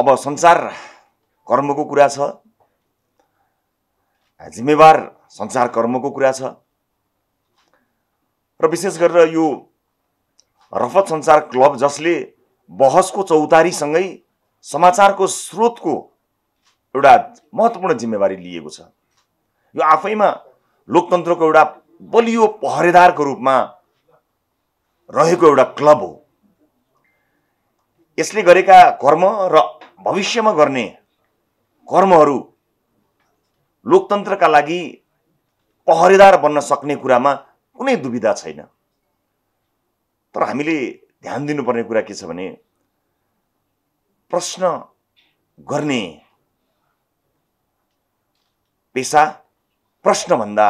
अब संसार कर्मको कुरा छ जिम्मेवार संसार कर्मको कुरा छ र विशेष गरेर यो रफत संसार क्लब जसले बहसको चौतारीसँगै समाचारको स्रोतको एउटा महत्त्वपूर्ण जिम्मेवारी लिएको छ यो आफैमा लोकतन्त्रको एउटा बलियो पहरेदारको रूपमा रहेको एउटा क्लब हो यसले गरेका कर्म र भविष्यमा गर्ने कर्महरू लोकतन्त्रका लागि पहरेदार बन्न सक्ने कुरामा कुनै दुविधा छैन तर हामीले ध्यान दिनुपर्ने कुरा के छ भने प्रश्न गर्ने पेसा प्रश्नभन्दा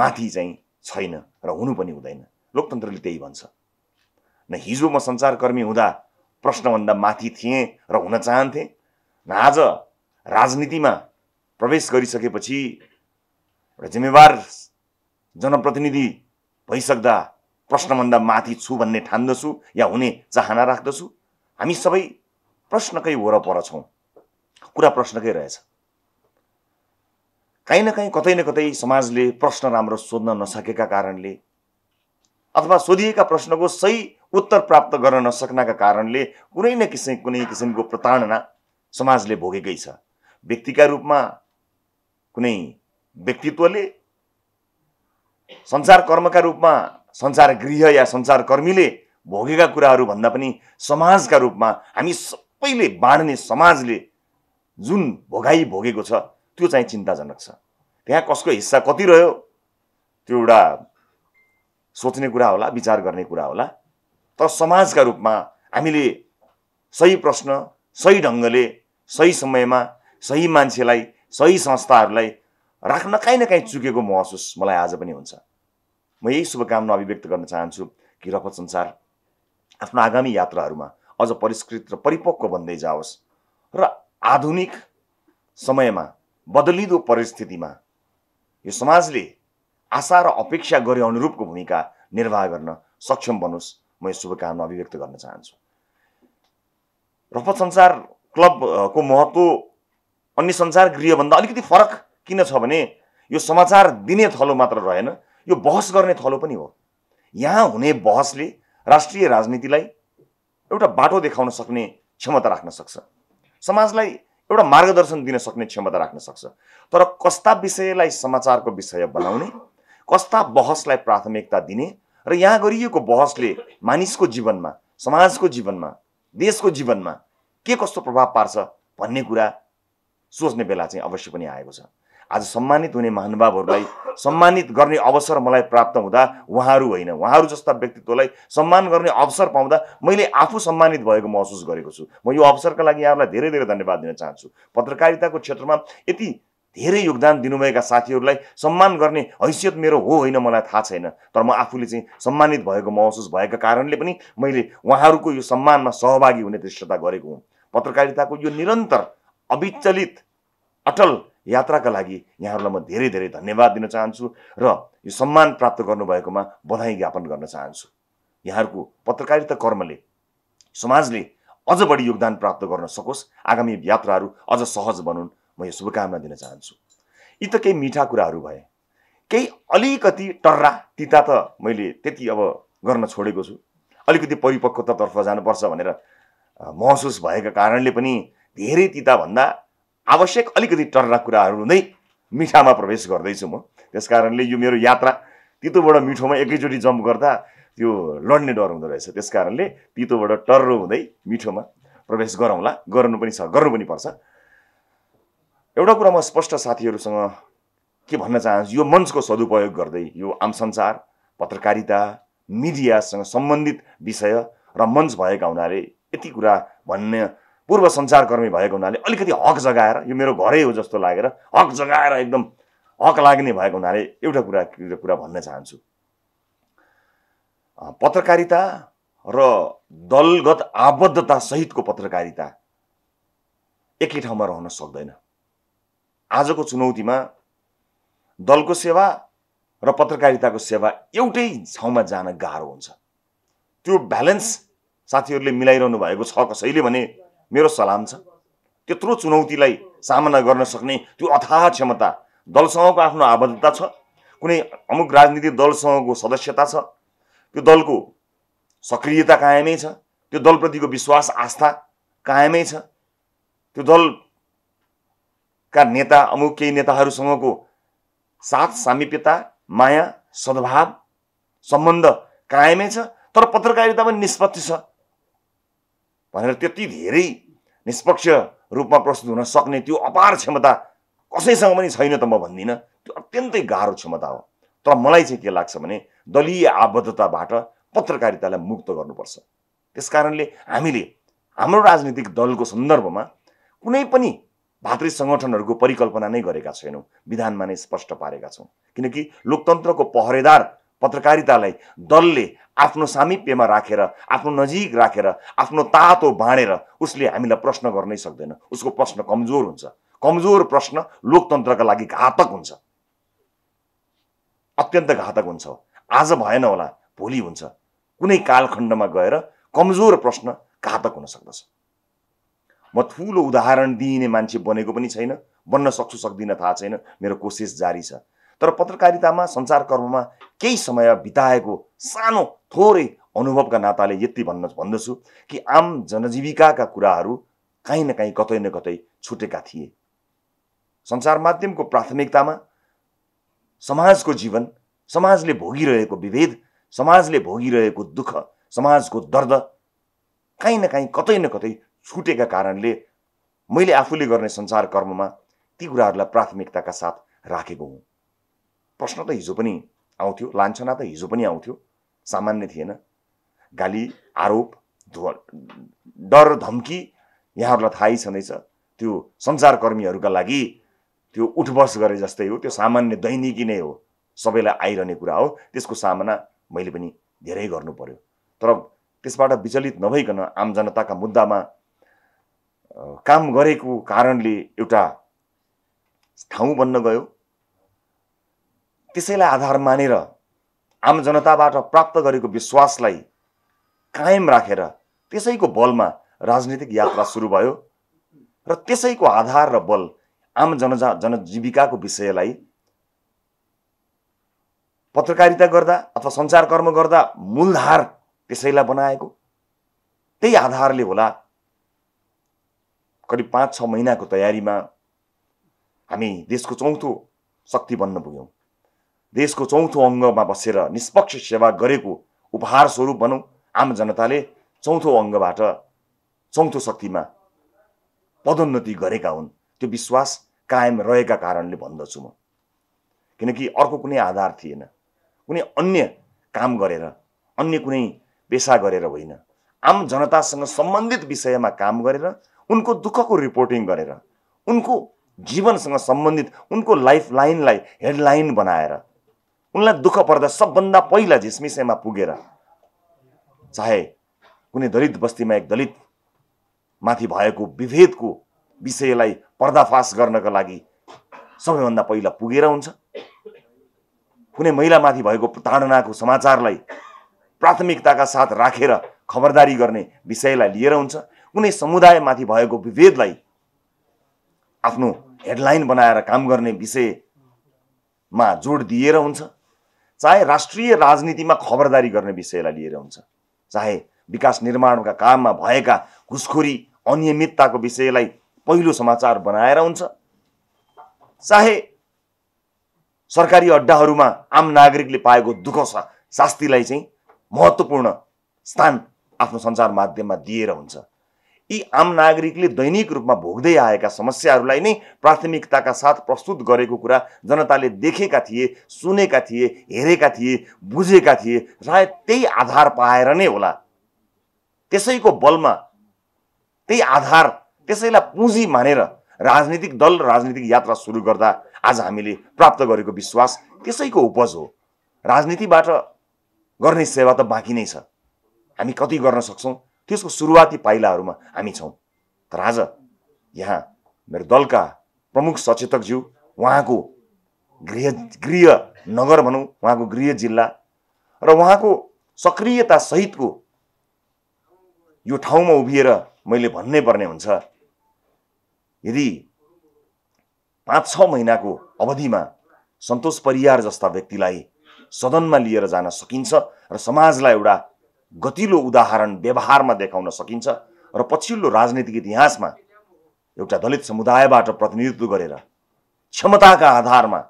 माथि चाहिँ छैन र हुनु पनि हुँदैन लोकतन्त्रले त्यही भन्छ न हिजो म सञ्चारकर्मी हुँदा प्रश्नभन्दा माथि थिएँ र हुन चाहन्थेँ आज राजनीतिमा प्रवेश गरिसकेपछि एउटा जिम्मेवार जनप्रतिनिधि भइसक्दा प्रश्नभन्दा माथि छु भन्ने ठान्दछु या हुने चाहना राख्दछु हामी सबै प्रश्नकै वरपर छौँ कुरा प्रश्नकै रहेछ काहीँ न काहीँ कतै न कतै समाजले प्रश्न राम्रो सोध्न नसकेका कारणले अथवा सोधिएका प्रश्नको सही उत्तर प्राप्त गर्न नसक्नका कारणले कुनै न किसिम कुनै किसिमको प्रताडना समाजले भोगेकै छ व्यक्तिका रूपमा कुनै व्यक्तित्वले संसार कर्मका रूपमा संसार गृह या संसार कर्मीले भोगेका कुराहरू भन्दा पनि समाजका रूपमा हामी सबैले बाँड्ने समाजले जुन भोगाई भोगेको छ त्यो चाहिँ चिन्ताजनक छ त्यहाँ कसको हिस्सा कति रह्यो त्यो एउटा सोच्ने कुरा होला विचार गर्ने कुरा होला त समाजका रूपमा हामीले सही प्रश्न सही ढङ्गले सही समयमा सही मान्छेलाई सही संस्थाहरूलाई राख्न काहीँ न काहीँ चुकेको महसुस मलाई आज पनि हुन्छ म यही शुभकामना अभिव्यक्त गर्न चाहन्छु कि रफत संसार आफ्नो आगामी यात्राहरूमा अझ परिष्कृत र परिपक्व बन्दै जाओस् र आधुनिक समयमा बदलिँदो परिस्थितिमा यो समाजले आशा र अपेक्षा गरे अनुरूपको भूमिका निर्वाह गर्न सक्षम बनोस् म यो शुभकामना अभिव्यक्त गर्न चाहन्छु रफत संसार क्लबको महत्त्व अन्य सञ्चार गृहभन्दा अलिकति फरक किन छ भने यो समाचार दिने थलो मात्र रहेन यो बहस गर्ने थलो पनि हो यहाँ हुने बहसले राष्ट्रिय राजनीतिलाई एउटा बाटो देखाउन सक्ने क्षमता राख्न सक्छ समाजलाई एउटा मार्गदर्शन दिन सक्ने क्षमता राख्न सक्छ तर कस्ता विषयलाई समाचारको विषय बनाउने कस्ता बहसलाई प्राथमिकता दिने र यहाँ गरिएको बहसले मानिसको जीवनमा समाजको जीवनमा देशको जीवनमा के कस्तो प्रभाव पार्छ भन्ने कुरा सोच्ने बेला चाहिँ अवश्य पनि आएको छ आज सम्मानित हुने महानुभावहरूलाई सम्मानित गर्ने अवसर मलाई प्राप्त हुँदा उहाँहरू होइन उहाँहरू जस्ता व्यक्तित्वलाई सम्मान गर्ने अवसर पाउँदा मैले आफू सम्मानित भएको महसुस गरेको छु म यो अवसरका लागि यहाँहरूलाई धेरै धेरै धन्यवाद दिन चाहन्छु पत्रकारिताको क्षेत्रमा यति धेरै योगदान दिनुभएका साथीहरूलाई सम्मान गर्ने हैसियत मेरो हो होइन मलाई थाहा छैन तर म आफूले चाहिँ सम्मानित भएको महसुस भएको कारणले पनि मैले उहाँहरूको यो सम्मानमा सहभागी हुने दृश्यता गरेको हुँ पत्रकारिताको यो निरन्तर अविचलित अटल यात्राका लागि यहाँहरूलाई म धेरै धेरै धन्यवाद दिन चाहन्छु र यो सम्मान प्राप्त गर्नुभएकोमा बधाई ज्ञापन गर्न चाहन्छु यहाँहरूको पत्रकारिता कर्मले समाजले अझ बढी योगदान प्राप्त गर्न सकोस् आगामी यात्राहरू अझ सहज बनुन् म यो शुभकामना दिन चाहन्छु यी त केही मिठा कुराहरू भए केही अलिकति टर्रा तिता त मैले त्यति अब गर्न छोडेको छु अलिकति परिपक्वतातर्फ जानुपर्छ भनेर महसुस भएका कारणले पनि धेरै तिताभन्दा आवश्यक अलिकति टर्रा कुराहरू हुँदै मिठामा प्रवेश गर्दैछु म त्यस कारणले यो मेरो यात्रा तितोबाट मिठोमा एकैचोटि जम्प गर्दा त्यो लड्ने डर हुँदो रहेछ त्यस कारणले तितोबाट टर्रो हुँदै मिठोमा प्रवेश गरौँला गर्नु पनि छ गर्नु पनि पर्छ एउटा कुरा म स्पष्ट साथीहरूसँग के भन्न चाहन्छु यो मञ्चको सदुपयोग गर्दै यो आम सञ्चार पत्रकारिता मिडियासँग सम्बन्धित विषय र मञ्च भएका हुनाले यति कुरा भन्ने पूर्व सञ्चारकर्मी भएको हुनाले अलिकति हक जगाएर यो मेरो घरै हो जस्तो लागेर हक जगाएर एकदम हक लाग्ने भएको हुनाले एउटा कुरा कुरा भन्न चाहन्छु पत्रकारिता र दलगत आबद्धतासहितको पत्रकारिता एकै ठाउँमा रहन सक्दैन आजको चुनौतीमा दलको सेवा र पत्रकारिताको सेवा एउटै ठाउँमा जान गाह्रो हुन्छ त्यो ब्यालेन्स साथीहरूले मिलाइरहनु भएको छ कसैले भने मेरो सलाम छ त्यत्रो चुनौतीलाई सामना गर्न सक्ने त्यो अथाह क्षमता दलसँगको आफ्नो आबद्धता छ कुनै अमुक राजनीतिक दलसँगको सदस्यता छ त्यो दलको सक्रियता कायमै छ त्यो दलप्रतिको विश्वास आस्था कायमै छ त्यो दल का नेता अमुक केही नेताहरूसँगको साथ सामिप्यता माया सद्भाव सम्बन्ध कायमै छ तर पत्रकारिता पनि निष्पक्ष छ भनेर त्यति धेरै निष्पक्ष रूपमा प्रस्तुत हुन सक्ने त्यो अपार क्षमता कसैसँग पनि छैन त म भन्दिनँ त्यो अत्यन्तै गाह्रो क्षमता हो तर मलाई चाहिँ के लाग्छ भने दलीय आबद्धताबाट पत्रकारितालाई मुक्त गर्नुपर्छ त्यस कारणले हामीले हाम्रो राजनीतिक दलको सन्दर्भमा कुनै पनि भातृ सङ्गठनहरूको परिकल्पना नै गरेका छैनौँ विधानमा नै स्पष्ट पारेका छौँ किनकि लोकतन्त्रको पहरेदार पत्रकारितालाई दलले आफ्नो सामिप्यमा राखेर रा, आफ्नो नजिक राखेर रा, आफ्नो तातो बाँडेर उसले हामीलाई प्रश्न गर्नै सक्दैन उसको प्रश्न कमजोर हुन्छ कमजोर प्रश्न लोकतन्त्रका लागि घातक हुन्छ अत्यन्त घातक हुन्छ आज भएन होला भोलि हुन्छ कुनै कालखण्डमा गएर कमजोर प्रश्न घातक हुन सक्दछ म ठुलो उदाहरण दिइने मान्छे बनेको पनि छैन बन्न सक्छु सक्दिनँ थाहा छैन मेरो कोसिस जारी छ तर पत्रकारितामा सञ्चार कर्ममा केही समय बिताएको सानो थोरै अनुभवका नाताले यति भन्न भन्दछु कि आम जनजीविकाका कुराहरू काहीँ न काहीँ कतै न कतै छुटेका थिए सञ्चार माध्यमको प्राथमिकतामा समाजको जीवन समाजले भोगिरहेको विभेद समाजले भोगिरहेको दुःख समाजको दर्द काहीँ न काहीँ कतै न कतै छुटेका कारणले मैले आफूले गर्ने संसार कर्ममा ती कुराहरूलाई प्राथमिकताका साथ राखेको हुँ प्रश्न त हिजो पनि आउँथ्यो लान्छना त हिजो पनि आउँथ्यो सामान्य थिएन गाली आरोप डर धम्की यहाँहरूलाई थाहै छँदैछ त्यो संसारकर्मीहरूका लागि त्यो उठबस गरे जस्तै हो त्यो सामान्य दैनिकी नै हो सबैलाई आइरहने कुरा हो त्यसको सामना मैले पनि धेरै गर्नु पर्यो तर त्यसबाट विचलित नभइकन आम जनताका मुद्दामा काम गरेको कारणले एउटा ठाउँ बन्न गयो त्यसैलाई आधार मानेर आम जनताबाट प्राप्त गरेको विश्वासलाई कायम राखेर रा, त्यसैको बलमा राजनीतिक यात्रा सुरु भयो र त्यसैको आधार र बल आम जनजा जनजीविकाको विषयलाई पत्रकारिता गर्दा अथवा सञ्चार कर्म गर्दा मूलधार त्यसैलाई बनाएको त्यही आधारले होला करिब पाँच छ महिनाको तयारीमा हामी देशको चौथो शक्ति बन्न पुग्यौँ देशको चौथो अङ्गमा बसेर निष्पक्ष सेवा गरेको उपहार स्वरूप भनौँ आम जनताले चौथो अङ्गबाट चौथो शक्तिमा पदोन्नति गरेका हुन् त्यो विश्वास कायम रहेका कारणले भन्दछु म किनकि अर्को कुनै आधार थिएन कुनै अन्य काम गरेर अन्य कुनै पेसा गरेर होइन आम जनतासँग सम्बन्धित विषयमा काम गरेर उनको दुःखको रिपोर्टिङ गरेर उनको जीवनसँग सम्बन्धित उनको लाइफ लाइनलाई हेडलाइन बनाएर उनलाई दुःख पर्दा सबभन्दा पहिला झिसमिसेमा पुगेर चाहे कुनै दलित बस्तीमा एक दलित माथि भएको विभेदको विषयलाई पर्दाफास गर्नको लागि सबैभन्दा पहिला पुगेर हुन्छ कुनै महिलामाथि भएको प्रताडनाको समाचारलाई प्राथमिकताका साथ राखेर खबरदारी गर्ने विषयलाई लिएर हुन्छ कुनै समुदायमाथि भएको विभेदलाई आफ्नो हेडलाइन बनाएर काम गर्ने विषयमा जोड दिएर हुन्छ चाहे राष्ट्रिय राजनीतिमा खबरदारी गर्ने विषयलाई लिएर हुन्छ चाहे विकास निर्माणका काममा भएका घुसखोरी अनियमितताको विषयलाई पहिलो समाचार बनाएर हुन्छ चाहे सरकारी अड्डाहरूमा आम नागरिकले पाएको दुःख शास्तिलाई चाहिँ महत्त्वपूर्ण स्थान आफ्नो सञ्चार माध्यममा दिएर हुन्छ यी आम नागरिकले दैनिक रूपमा भोग्दै आएका समस्याहरूलाई नै प्राथमिकताका साथ प्रस्तुत गरेको कुरा जनताले देखेका थिए सुनेका थिए हेरेका थिए बुझेका थिए सायद त्यही आधार पाएर नै होला त्यसैको बलमा त्यही आधार त्यसैलाई पुँजी मानेर राजनीतिक दल राजनीतिक यात्रा सुरु गर्दा आज हामीले प्राप्त गरेको विश्वास त्यसैको उपज हो राजनीतिबाट गर्ने सेवा त बाँकी नै छ हामी कति गर्न सक्छौँ त्यसको सुरुवाती पाइलाहरूमा हामी छौँ तर आज यहाँ मेरो दलका प्रमुख सचेतकज्यू उहाँको गृह गृह नगर भनौँ उहाँको गृह जिल्ला र उहाँको सहितको यो ठाउँमा उभिएर मैले भन्नै पर्ने हुन्छ यदि पाँच छ महिनाको अवधिमा सन्तोष परियार जस्ता व्यक्तिलाई सदनमा लिएर जान सकिन्छ र समाजलाई एउटा गतिलो उदाहरण व्यवहारमा देखाउन सकिन्छ र पछिल्लो राजनीतिक इतिहासमा एउटा दलित समुदायबाट प्रतिनिधित्व गरेर क्षमताका आधारमा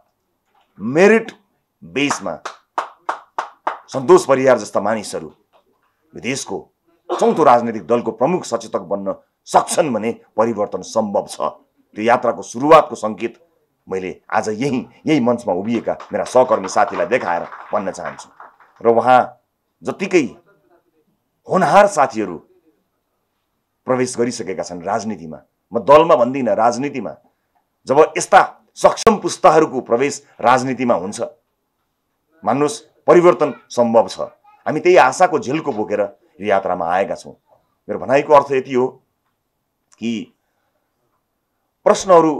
मेरिट बेसमा सन्तोष परियार जस्ता मानिसहरू देशको चौथो राजनैतिक दलको प्रमुख सचेतक बन्न सक्छन् भने परिवर्तन सम्भव छ त्यो यात्राको सुरुवातको सङ्केत मैले आज यहीँ यही मञ्चमा उभिएका मेरा सहकर्मी साथीलाई देखाएर भन्न चाहन्छु र उहाँ जत्तिकै होनहार साथीहरू प्रवेश गरिसकेका छन् राजनीतिमा म दलमा भन्दिनँ राजनीतिमा जब यस्ता सक्षम पुस्ताहरूको प्रवेश राजनीतिमा हुन्छ मान्नुहोस् परिवर्तन सम्भव छ हामी त्यही आशाको झिल्को बोकेर यो यात्रामा आएका छौँ मेरो भनाइको अर्थ यति हो कि प्रश्नहरू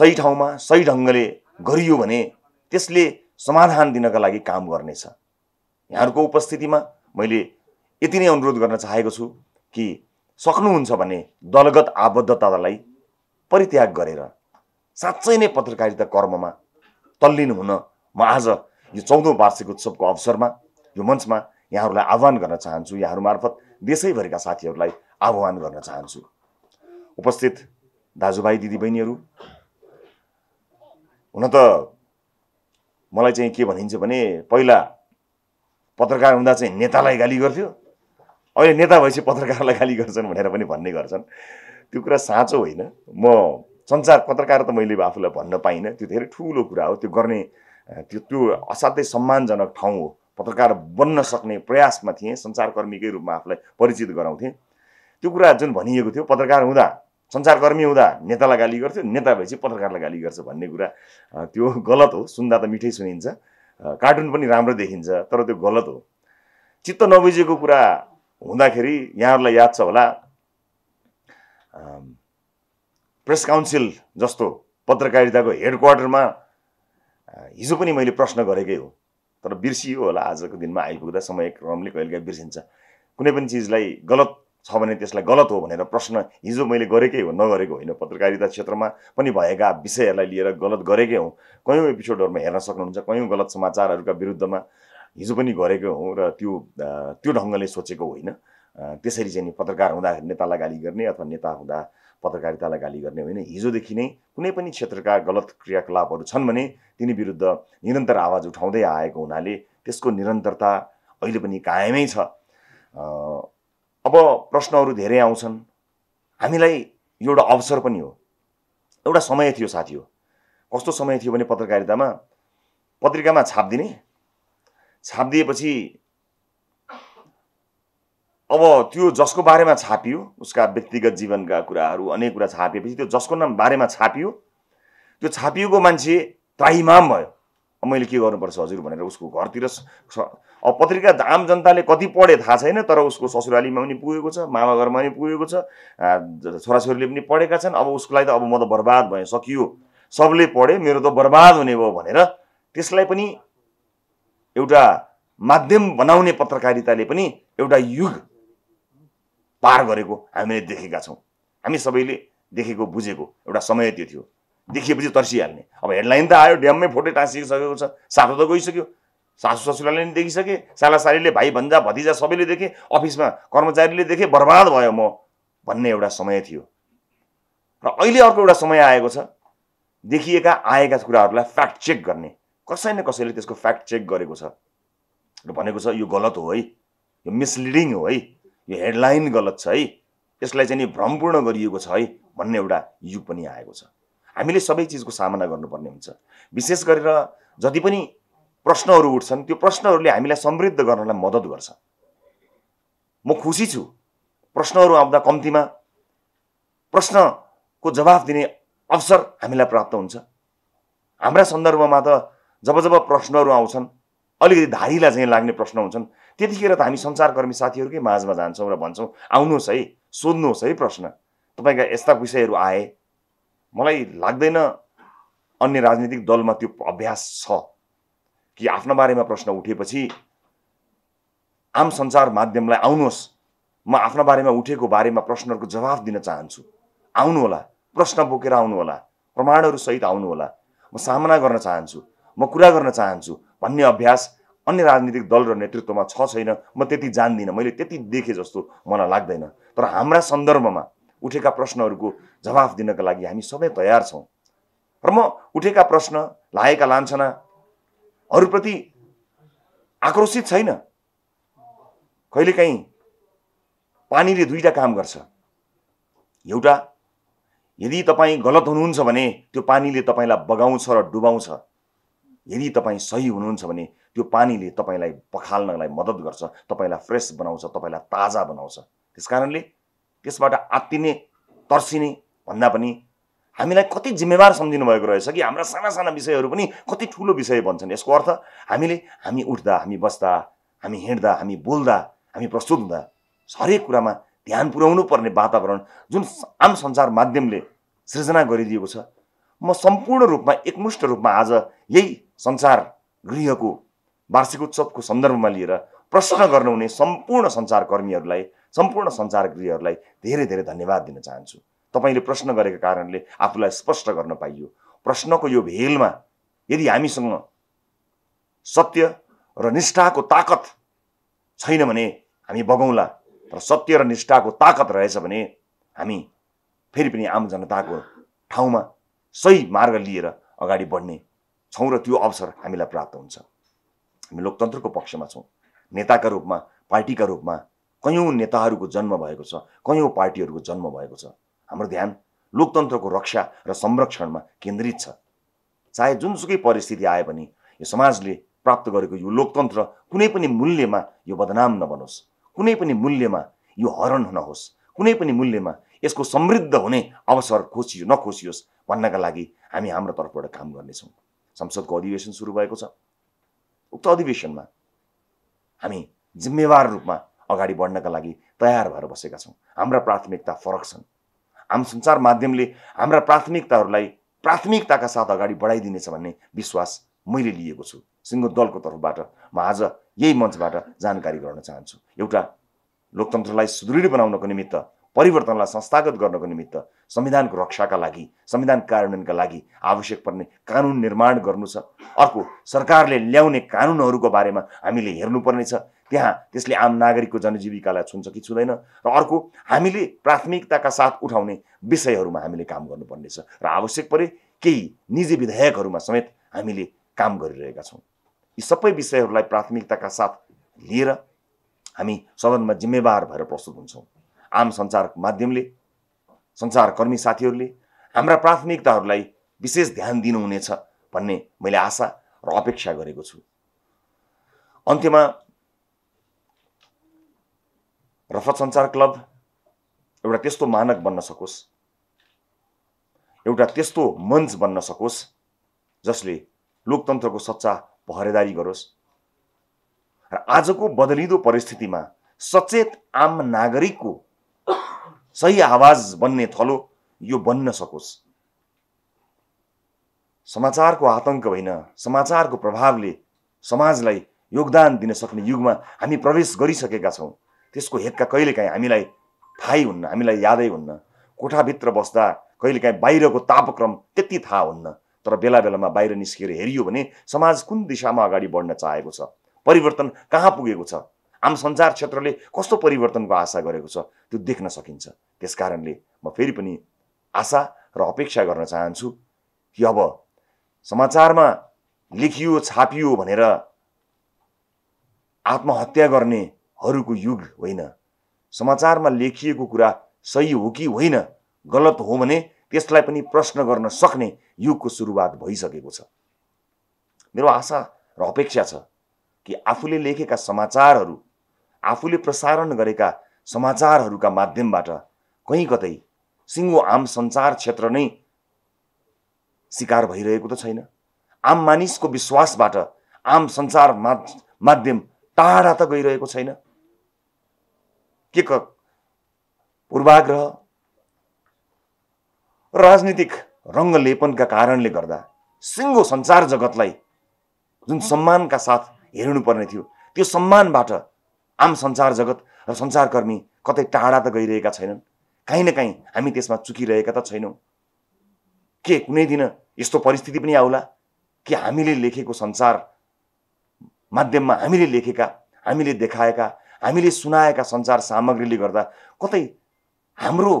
सही ठाउँमा सही ढङ्गले गरियो भने त्यसले समाधान दिनका लागि काम गर्नेछ यहाँहरूको उपस्थितिमा मैले यति नै अनुरोध गर्न चाहेको छु कि सक्नुहुन्छ भने दलगत आबद्धतालाई परित्याग गरेर साँच्चै नै पत्रकारिता कर्ममा तल्लिन हुन म आज यो चौधौँ वार्षिक उत्सवको अवसरमा यो मञ्चमा यहाँहरूलाई आह्वान गर्न चाहन्छु यहाँहरू मार्फत देशैभरिका साथीहरूलाई आह्वान गर्न चाहन्छु उपस्थित दाजुभाइ दिदीबहिनीहरू हुन त मलाई चाहिँ के भनिन्छ भने पहिला पत्रकार हुँदा चाहिँ नेतालाई गाली गर्थ्यो अहिले नेता भएपछि पत्रकारलाई गाली गर्छन् भनेर पनि भन्ने गर्छन् त्यो कुरा साँचो होइन म संसार पत्रकार त मैले आफूलाई भन्न पाइनँ त्यो धेरै ठुलो कुरा हो त्यो गर्ने त्यो त्यो असाध्यै सम्मानजनक ठाउँ हो पत्रकार बन्न सक्ने प्रयासमा थिएँ सञ्चारकर्मीकै रूपमा आफूलाई परिचित गराउँथेँ त्यो कुरा जुन भनिएको थियो पत्रकार हुँदा सञ्चारकर्मी हुँदा नेतालाई गाली गर्थ्यो नेता भएपछि पत्रकारलाई गाली गर्छ भन्ने कुरा त्यो गलत हो सुन्दा त मिठै सुनिन्छ कार्टुन पनि राम्रो देखिन्छ तर त्यो गलत हो चित्त नबुझेको कुरा हुँदाखेरि यहाँहरूलाई याद छ होला प्रेस काउन्सिल जस्तो पत्रकारिताको हेड क्वार्टरमा हिजो पनि मैले प्रश्न गरेकै हो तर बिर्सियो होला आजको दिनमा आइपुग्दा समय क्रमले कहिलेकाहीँ बिर्सिन्छ कुनै पनि चिजलाई गलत छ भने त्यसलाई गलत हो भनेर प्रश्न हिजो मैले गरेकै हो नगरेको होइन पत्रकारिता क्षेत्रमा पनि भएका विषयहरूलाई लिएर गलत गरेकै हौँ कयौँ एपिसोडहरूमा हेर्न सक्नुहुन्छ कयौँ गलत समाचारहरूका विरुद्धमा हिजो पनि गरेको हौँ र त्यो त्यो ढङ्गले सोचेको होइन त्यसरी चाहिँ नि पत्रकार हुँदा नेतालाई गाली गर्ने अथवा नेता हुँदा पत्रकारितालाई गाली गर्ने होइन हिजोदेखि नै कुनै पनि क्षेत्रका गलत क्रियाकलापहरू छन् भने तिनी विरुद्ध निरन्तर आवाज उठाउँदै आएको हुनाले त्यसको निरन्तरता अहिले पनि कायमै छ अब प्रश्नहरू धेरै आउँछन् हामीलाई एउटा अवसर पनि हो एउटा समय थियो साथी हो कस्तो समय थियो भने पत्रकारितामा पत्रिकामा छापिदिने छापिदिएपछि अब त्यो जसको बारेमा छापियो उसका व्यक्तिगत जीवनका कुराहरू अनेक कुरा छापिएपछि त्यो जसको नाम बारेमा छापियो त्यो छापिएको मान्छे त्राहीमाम भयो मैले के गर्नुपर्छ हजुर भनेर उसको घरतिर अब पत्रिका आम जनताले कति पढे थाहा छैन तर उसको ससुरालीमा पनि पुगेको छ मामा घरमा पनि पुगेको छ छोराछोरीले पनि पढेका छन् अब उसको लागि त अब म त बर्बाद भएँ सकियो सबले पढेँ मेरो त बर्बाद हुने भयो भनेर त्यसलाई पनि एउटा माध्यम बनाउने पत्रकारिताले पनि एउटा युग पार गरेको हामीले देखेका छौँ हामी सबैले देखेको बुझेको एउटा समय त्यो थियो देखिएपछि तर्सिहाल्ने अब हेडलाइन त आयो ड्याममै फोटो टाँसिसकेको छ साथो त गइसक्यो सासु ससुराले पनि देखिसके सालासारीले भाइ भन्जा भतिजा सबैले देखे अफिसमा कर्मचारीले देखे बर्बाद भयो म भन्ने एउटा समय थियो र अहिले अर्को एउटा समय आएको छ देखिएका आएका कुराहरूलाई फ्याक्ट चेक गर्ने कसै न कसैले त्यसको फ्याक्ट चेक गरेको छ र भनेको छ यो गलत हो है यो मिसलिडिङ हो है यो हेडलाइन गलत छ है यसलाई चाहिँ नि भ्रमपूर्ण गरिएको छ है भन्ने एउटा युग पनि आएको छ हामीले सबै चिजको सामना गर्नुपर्ने हुन्छ विशेष गरेर जति पनि प्रश्नहरू उठ्छन् त्यो प्रश्नहरूले हामीलाई समृद्ध गर्नलाई मद्दत गर्छ म खुसी छु प्रश्नहरू आउँदा कम्तीमा प्रश्नको जवाफ दिने अवसर हामीलाई प्राप्त हुन्छ हाम्रा सन्दर्भमा त जब जब प्रश्नहरू आउँछन् अलिकति धारीलाई चाहिँ लाग्ने प्रश्न हुन्छन् त्यतिखेर त हामी संसारकर्मी साथीहरूकै माझमा जान्छौँ र भन्छौँ आउनुहोस् है सोध्नुहोस् है प्रश्न तपाईँका यस्ता विषयहरू आए मलाई लाग्दैन अन्य राजनीतिक दलमा त्यो अभ्यास छ कि आफ्नो बारेमा प्रश्न उठेपछि आम सञ्चार माध्यमलाई आउनुहोस् म आफ्ना बारेमा उठेको बारेमा प्रश्नहरूको जवाफ दिन चाहन्छु आउनुहोला प्रश्न बोकेर आउनुहोला प्रमाणहरू सहित आउनुहोला म सामना गर्न चाहन्छु म कुरा गर्न चाहन्छु भन्ने अभ्यास अन्य राजनीतिक दल र नेतृत्वमा छ छैन म त्यति जान्दिनँ मैले त्यति देखेँ जस्तो मलाई लाग्दैन तर हाम्रा सन्दर्भमा उठेका प्रश्नहरूको जवाफ दिनका लागि हामी सबै तयार छौँ र म उठेका प्रश्न लागेका लान्छनाहरूप्रति आक्रोशित छैन कहिलेकाहीँ पानीले दुईवटा काम गर्छ एउटा यदि तपाईँ गलत हुनुहुन्छ भने त्यो पानीले तपाईँलाई बगाउँछ र डुबाउँछ यदि तपाईँ सही हुनुहुन्छ भने त्यो पानीले तपाईँलाई पखाल्नलाई मद्दत गर्छ तपाईँलाई फ्रेस बनाउँछ तपाईँलाई ताजा बनाउँछ त्यस कारणले त्यसबाट आत्तिने तर्सिने भन्दा पनि हामीलाई कति जिम्मेवार सम्झिनु भएको रहेछ कि हाम्रा साना साना विषयहरू पनि कति ठुलो विषय भन्छन् यसको अर्थ हामीले हामी उठ्दा हामी बस्दा हामी हिँड्दा हामी बोल्दा हामी प्रस्तुत हुँदा हरेक कुरामा ध्यान पुर्याउनु पर्ने वातावरण जुन आम सञ्चार माध्यमले सृजना गरिदिएको छ म सम्पूर्ण रूपमा एकमुष्ट रूपमा आज यही संसार गृहको वार्षिक उत्सवको सन्दर्भमा लिएर प्रश्न गर्नुहुने सम्पूर्ण सञ्चारकर्मीहरूलाई सम्पूर्ण सञ्चार गृहहरूलाई धेरै धेरै धन्यवाद दिन चाहन्छु तपाईँले प्रश्न गरेको कारणले आफूलाई स्पष्ट गर्न पाइयो प्रश्नको यो भेलमा यदि हामीसँग सत्य र निष्ठाको ताकत छैन भने हामी बगौँला र सत्य र निष्ठाको ताकत रहेछ भने हामी फेरि पनि आम जनताको ठाउँमा सही मार्ग लिएर अगाडि बढ्ने छौँ र त्यो अवसर हामीलाई प्राप्त हुन्छ हामी लोकतन्त्रको पक्षमा छौँ नेताका रूपमा पार्टीका रूपमा कैयौँ नेताहरूको जन्म भएको छ कैयौँ पार्टीहरूको जन्म भएको छ हाम्रो ध्यान लोकतन्त्रको रक्षा र संरक्षणमा केन्द्रित छ चाहे जुनसुकै परिस्थिति आए पनि यो समाजले प्राप्त गरेको यो लोकतन्त्र कुनै पनि मूल्यमा यो बदनाम नबनोस् कुनै पनि मूल्यमा यो हरण नहोस् कुनै पनि मूल्यमा यसको समृद्ध हुने अवसर खोसियो नखोसियोस् भन्नका लागि हामी हाम्रो तर्फबाट काम गर्नेछौँ संसदको अधिवेशन सुरु भएको छ उक्त अधिवेशनमा हामी जिम्मेवार रूपमा अगाडि बढ्नका लागि तयार भएर बसेका छौँ हाम्रा प्राथमिकता फरक छन् हाम सञ्चार माध्यमले हाम्रा प्राथमिकताहरूलाई प्राथमिकताका साथ अगाडि बढाइदिनेछ भन्ने विश्वास मैले लिएको छु सिङ्गो दलको तर्फबाट म आज यही मञ्चबाट जानकारी गराउन चाहन्छु एउटा लोकतन्त्रलाई सुदृढ बनाउनको निमित्त परिवर्तनलाई संस्थागत गर्नको निमित्त संविधानको रक्षाका लागि संविधान कार्यान्वयनका लागि आवश्यक पर्ने कानुन निर्माण गर्नु छ अर्को सरकारले ल्याउने कानुनहरूको बारेमा हामीले हेर्नुपर्नेछ त्यहाँ त्यसले आम नागरिकको जनजीविकालाई छुन्छ कि छुँदैन र अर्को हामीले प्राथमिकताका साथ उठाउने विषयहरूमा हामीले काम गर्नुपर्नेछ र आवश्यक परे केही निजी विधेयकहरूमा समेत हामीले काम गरिरहेका छौँ यी सबै विषयहरूलाई प्राथमिकताका साथ लिएर हामी सदनमा जिम्मेवार भएर प्रस्तुत हुन्छौँ आम सञ्चार माध्यमले सञ्चारकर्मी साथीहरूले हाम्रा प्राथमिकताहरूलाई विशेष ध्यान दिनुहुनेछ भन्ने मैले आशा र अपेक्षा गरेको छु अन्त्यमा रफत सञ्चार क्लब एउटा त्यस्तो मानक बन्न सकोस् एउटा त्यस्तो मञ्च बन्न सकोस् जसले लोकतन्त्रको सच्चा पहरेदारी गरोस् र आजको बदलिँदो परिस्थितिमा सचेत आम नागरिकको सही आवाज बन्ने थलो यो बन्न सकोस् समाचारको आतङ्क होइन समाचारको प्रभावले समाजलाई योगदान दिन सक्ने युगमा हामी प्रवेश गरिसकेका छौँ त्यसको हेक्का कहिलेकाहीँ हामीलाई थाहै हुन्न हामीलाई यादै हुन्न कोठाभित्र बस्दा कहिलेकाहीँ बाहिरको तापक्रम त्यति थाहा हुन्न तर बेला बेलामा बाहिर निस्किएर हेरियो भने समाज कुन दिशामा अगाडि बढ्न चाहेको छ परिवर्तन कहाँ पुगेको छ आम सञ्चार क्षेत्रले कस्तो परिवर्तनको आशा गरेको छ त्यो देख्न सकिन्छ त्यस कारणले म फेरि पनि आशा र अपेक्षा गर्न चाहन्छु कि अब समाचारमा लेखियो छापियो भनेर आत्महत्या गर्नेहरूको युग होइन समाचारमा लेखिएको कुरा सही हो कि होइन गलत हो भने त्यसलाई पनि प्रश्न गर्न सक्ने युगको सुरुवात भइसकेको छ मेरो आशा र अपेक्षा छ कि आफूले लेखेका समाचारहरू आफूले प्रसारण गरेका समाचारहरूका माध्यमबाट कहीँ कतै सिङ्गो आम सञ्चार क्षेत्र नै शिकार भइरहेको त छैन आम मानिसको विश्वासबाट आम सञ्चार माध्यम टाढा त गइरहेको छैन के क पूर्वाग्रह राजनीतिक रङ्गलेपनका कारणले गर्दा सिङ्गो सञ्चार जगतलाई जुन सम्मानका साथ हेर्नुपर्ने थियो त्यो सम्मानबाट आम सञ्चार जगत र सञ्चारकर्मी कतै टाढा त गइरहेका छैनन् काहीँ न काहीँ हामी त्यसमा चुकिरहेका त छैनौँ के कुनै दिन यस्तो परिस्थिति पनि आउला कि हामीले लेखेको सञ्चार माध्यममा हामीले लेखेका हामीले देखाएका हामीले सुनाएका सञ्चार सामग्रीले गर्दा कतै हाम्रो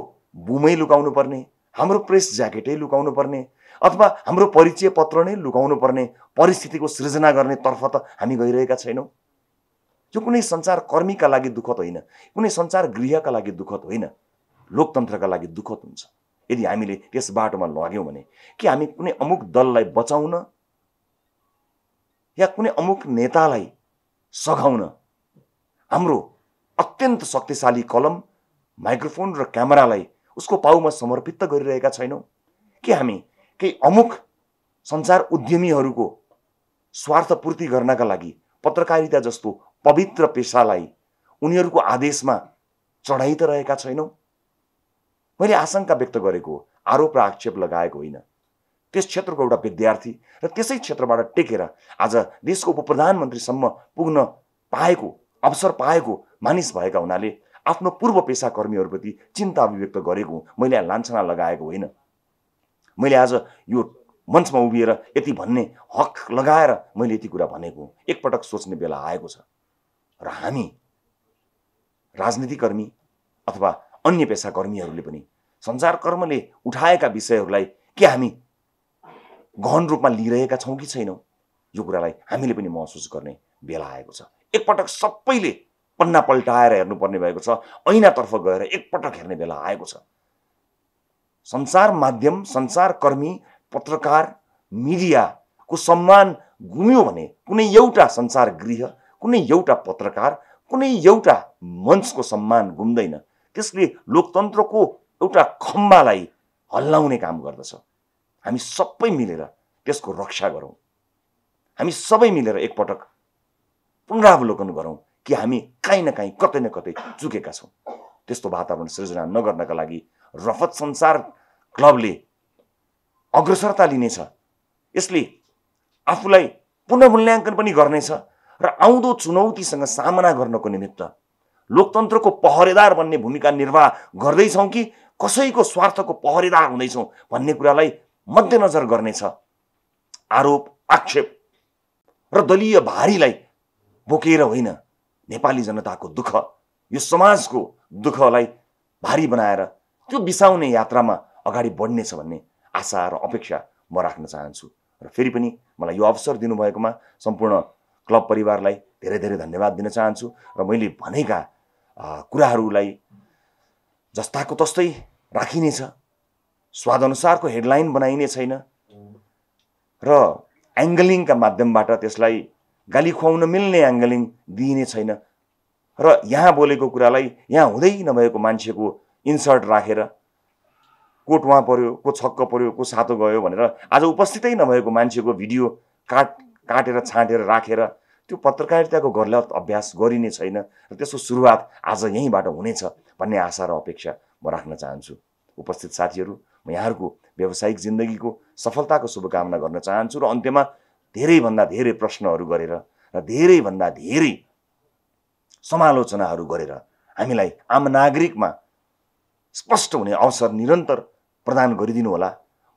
बुमै लुकाउनु पर्ने हाम्रो प्रेस ज्याकेटै लुकाउनु पर्ने अथवा हाम्रो परिचय पत्र नै लुकाउनु पर्ने परिस्थितिको सृजना गर्नेतर्फ त हामी गइरहेका छैनौँ यो कुनै सञ्चारकर्मीका लागि दुःखद होइन कुनै सञ्चार गृहका लागि दुःखद होइन लोकतन्त्रका लागि दुःखद हुन्छ यदि हामीले यस बाटोमा लग्यौँ भने कि हामी कुनै अमुक दललाई बचाउन या कुनै अमुक नेतालाई सघाउन हाम्रो अत्यन्त शक्तिशाली कलम माइक्रोफोन र क्यामेरालाई उसको पाउमा समर्पित त गरिरहेका छैनौँ के हामी केही अमुक सञ्चार उद्यमीहरूको स्वार्थ पूर्ति गर्नका लागि पत्रकारिता जस्तो पवित्र पेसालाई उनीहरूको आदेशमा चढाइ त रहेका छैनौँ मैले आशंका व्यक्त गरेको आरोप र आक्षेप लगाएको होइन त्यस क्षेत्रको एउटा विद्यार्थी र त्यसै क्षेत्रबाट टेकेर आज देशको उप प्रधानमन्त्रीसम्म पुग्न पाएको अवसर पाएको मानिस भएका हुनाले आफ्नो पूर्व पेसा कर्मीहरूप्रति चिन्ता अभिव्यक्त गरेको मैले लान्छना लगाएको होइन मैले आज यो मञ्चमा उभिएर यति भन्ने हक लगाएर मैले यति कुरा भनेको एकपटक सोच्ने बेला आएको छ र हामी राजनीतिकर्मी अथवा अन्य पेसाकर्मीहरूले पनि सञ्चारकर्मले उठाएका विषयहरूलाई के हामी गहन रूपमा लिइरहेका छौँ कि छैनौँ यो कुरालाई हामीले पनि महसुस गर्ने बेला आएको छ एकपटक सबैले पन्ना पल्टाएर हेर्नुपर्ने भएको छ ऐनातर्फ गएर एकपटक हेर्ने बेला आएको छ सञ्चार माध्यम सञ्चारकर्मी पत्रकार मिडियाको सम्मान गुम्यो भने कुनै एउटा सञ्चार गृह कुनै एउटा पत्रकार कुनै एउटा मञ्चको सम्मान गुम्दैन त्यसले लोकतन्त्रको एउटा खम्बालाई हल्लाउने काम गर्दछ हामी सबै मिलेर त्यसको रक्षा गरौँ हामी सबै मिलेर एकपटक पुनरावलोकन गरौँ कि हामी काहीँ न काहीँ कतै न कतै चुकेका छौँ त्यस्तो वातावरण सृजना नगर्नका लागि रफत संसार क्लबले अग्रसरता लिनेछ यसले आफूलाई पुनः मूल्याङ्कन पनि गर्नेछ र आउँदो चुनौतीसँग सामना गर्नको निमित्त लोकतन्त्रको पहरेदार भन्ने भूमिका निर्वाह गर्दैछौँ कि कसैको स्वार्थको पहरेदार हुँदैछौँ भन्ने कुरालाई मध्यनजर गर्नेछ आरोप आक्षेप र दलीय भारीलाई बोकेर होइन नेपाली जनताको दुःख यो समाजको दुःखलाई भारी बनाएर त्यो बिसाउने यात्रामा अगाडि बढ्नेछ भन्ने आशा र अपेक्षा म राख्न चाहन्छु र फेरि पनि मलाई यो अवसर दिनुभएकोमा सम्पूर्ण क्लब परिवारलाई धेरै धेरै धन्यवाद दिन चाहन्छु र मैले भनेका कुराहरूलाई जस्ताको तस्तै राखिनेछ स्वादअनुसारको हेडलाइन बनाइने छैन र एङ्गलिङका माध्यमबाट त्यसलाई गाली खुवाउन मिल्ने एङ्गलिङ दिइने छैन र यहाँ बोलेको कुरालाई यहाँ हुँदै नभएको मान्छेको इन्सर्ट राखेर रा। कोट उहाँ पऱ्यो को छक्क पऱ्यो को सातो गयो भनेर आज उपस्थितै नभएको मान्छेको भिडियो काट काटेर छाँटेर राखेर त्यो पत्रकारिताको घरले अभ्यास गरिने छैन र त्यसको सुरुवात आज यहीँबाट हुनेछ भन्ने आशा र अपेक्षा म राख्न चाहन्छु उपस्थित साथीहरू म यहाँहरूको व्यावसायिक जिन्दगीको सफलताको शुभकामना गर्न चाहन्छु र अन्त्यमा धेरैभन्दा धेरै प्रश्नहरू गरेर र धेरैभन्दा धेरै समालोचनाहरू गरेर हामीलाई आम नागरिकमा स्पष्ट हुने अवसर निरन्तर प्रदान गरिदिनु होला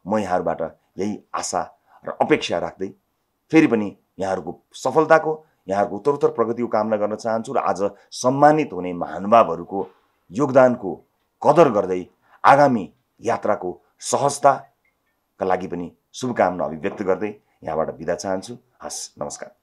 म यहाँहरूबाट यही आशा र अपेक्षा राख्दै फेरि पनि यहाँहरूको सफलताको यहाँहरूको उत्तरोत्तर प्रगतिको कामना गर्न चाहन्छु र आज सम्मानित हुने महानुभावहरूको योगदानको कदर गर्दै आगामी यात्राको सहजताका लागि पनि शुभकामना अभिव्यक्त गर्दै यहाँबाट बिदा चाहन्छु हस् नमस्कार